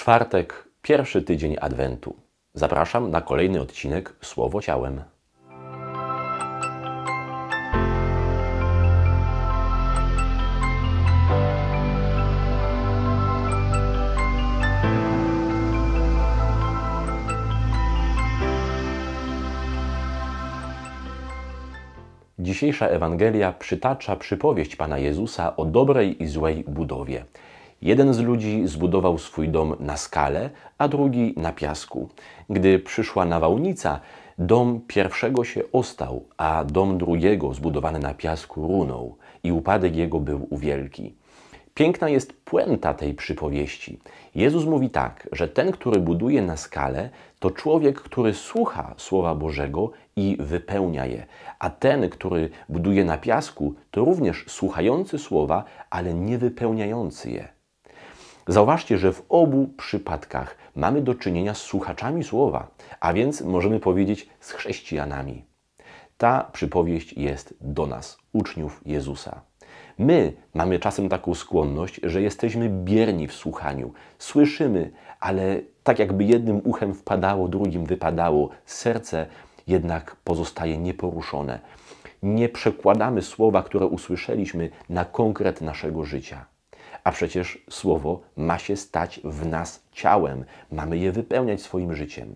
Czwartek, pierwszy tydzień Adwentu. Zapraszam na kolejny odcinek Słowo Ciałem. Dzisiejsza Ewangelia przytacza przypowieść Pana Jezusa o dobrej i złej budowie – Jeden z ludzi zbudował swój dom na skale, a drugi na piasku. Gdy przyszła nawałnica, dom pierwszego się ostał, a dom drugiego zbudowany na piasku runął i upadek jego był wielki. Piękna jest puenta tej przypowieści. Jezus mówi tak, że ten, który buduje na skale, to człowiek, który słucha Słowa Bożego i wypełnia je, a ten, który buduje na piasku, to również słuchający Słowa, ale nie wypełniający je. Zauważcie, że w obu przypadkach mamy do czynienia z słuchaczami słowa, a więc możemy powiedzieć z chrześcijanami. Ta przypowieść jest do nas, uczniów Jezusa. My mamy czasem taką skłonność, że jesteśmy bierni w słuchaniu. Słyszymy, ale tak jakby jednym uchem wpadało, drugim wypadało, serce jednak pozostaje nieporuszone. Nie przekładamy słowa, które usłyszeliśmy, na konkret naszego życia. A przecież słowo ma się stać w nas ciałem, mamy je wypełniać swoim życiem.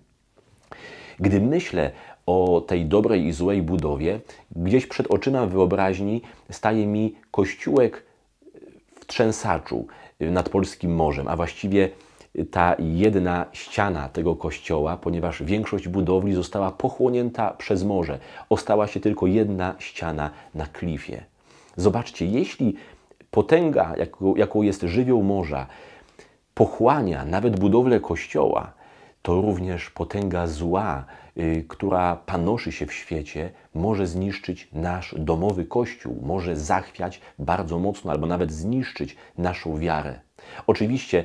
Gdy myślę o tej dobrej i złej budowie, gdzieś przed oczyma wyobraźni staje mi kościółek w trzęsaczu nad polskim morzem, a właściwie ta jedna ściana tego kościoła, ponieważ większość budowli została pochłonięta przez morze. Ostała się tylko jedna ściana na klifie. Zobaczcie, jeśli potęga, jaką, jest żywioł morza, pochłania nawet budowlę kościoła, to również potęga zła, y, która panoszy się w świecie, może zniszczyć nasz domowy kościół, może zachwiać bardzo mocno albo nawet zniszczyć naszą wiarę. Oczywiście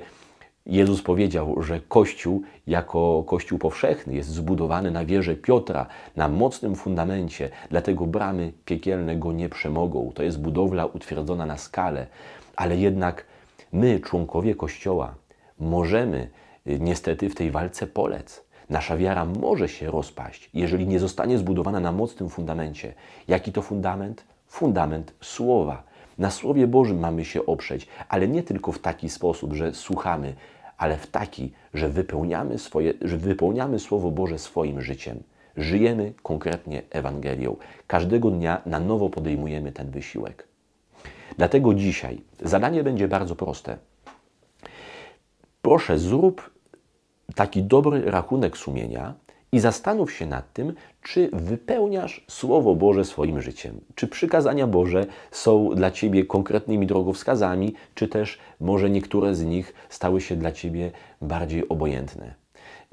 Jezus powiedział, że Kościół jako Kościół powszechny jest zbudowany na wierze Piotra, na mocnym fundamencie, dlatego bramy piekielne go nie przemogą. To jest budowla utwierdzona na skale, ale jednak my, członkowie Kościoła, możemy y, niestety w tej walce polec. Nasza wiara może się rozpaść, jeżeli nie zostanie zbudowana na mocnym fundamencie. Jaki to fundament? Fundament Słowa. Na Słowie Bożym mamy się oprzeć, ale nie tylko w taki sposób, że słuchamy, ale w taki, że wypełniamy, swoje, że wypełniamy Słowo Boże swoim życiem. Żyjemy konkretnie Ewangelią. Każdego dnia na nowo podejmujemy ten wysiłek. Dlatego dzisiaj zadanie będzie bardzo proste. Proszę, zrób taki dobry rachunek sumienia i zastanów się nad tym, czy wypełniasz Słowo Boże swoim życiem. Czy przykazania Boże są dla ciebie konkretnymi drogowskazami, czy też może niektóre z nich stały się dla ciebie bardziej obojętne.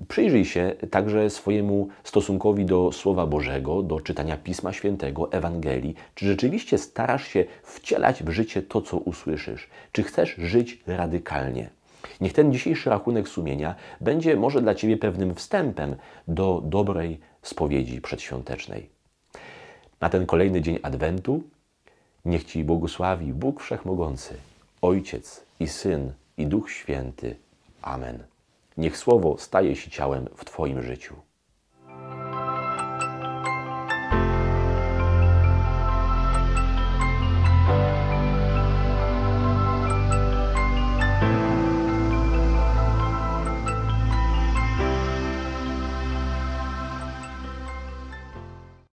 Przyjrzyj się także swojemu stosunkowi do Słowa Bożego, do czytania Pisma Świętego, Ewangelii. Czy rzeczywiście starasz się wcielać w życie to, co usłyszysz? Czy chcesz żyć radykalnie? Niech ten dzisiejszy rachunek sumienia będzie może dla Ciebie pewnym wstępem do dobrej spowiedzi przedświątecznej. Na ten kolejny dzień Adwentu niech Ci błogosławi Bóg Wszechmogący, Ojciec i Syn i Duch Święty. Amen. Niech Słowo staje się ciałem w Twoim życiu.